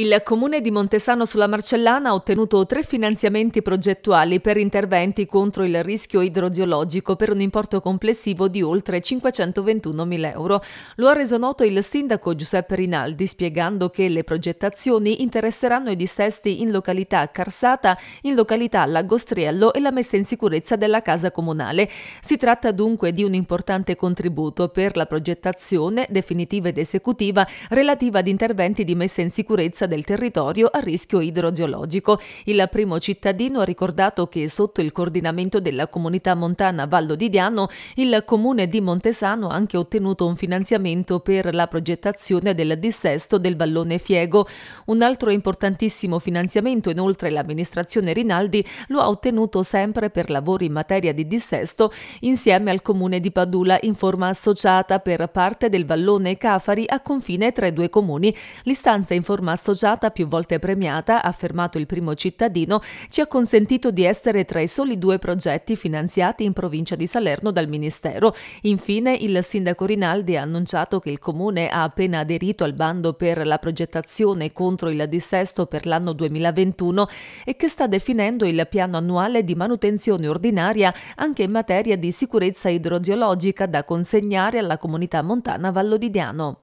Il comune di Montesano sulla Marcellana ha ottenuto tre finanziamenti progettuali per interventi contro il rischio idrogeologico per un importo complessivo di oltre 521.000 euro. Lo ha reso noto il sindaco Giuseppe Rinaldi spiegando che le progettazioni interesseranno i dissesti in località Carsata, in località Lagostriello e la messa in sicurezza della casa comunale. Si tratta dunque di un importante contributo per la progettazione definitiva ed esecutiva relativa ad interventi di messa in sicurezza del territorio a rischio idrogeologico. Il primo cittadino ha ricordato che sotto il coordinamento della comunità montana Vallo di Diano, il comune di Montesano ha anche ottenuto un finanziamento per la progettazione del dissesto del vallone Fiego. Un altro importantissimo finanziamento inoltre l'amministrazione Rinaldi lo ha ottenuto sempre per lavori in materia di dissesto insieme al comune di Padula in forma associata per parte del vallone Cafari a confine tra i due comuni. L'istanza in forma associata osata, più volte premiata, ha affermato il primo cittadino, ci ha consentito di essere tra i soli due progetti finanziati in provincia di Salerno dal Ministero. Infine, il sindaco Rinaldi ha annunciato che il comune ha appena aderito al bando per la progettazione contro il dissesto per l'anno 2021 e che sta definendo il piano annuale di manutenzione ordinaria anche in materia di sicurezza idrogeologica da consegnare alla comunità montana Vallodidiano.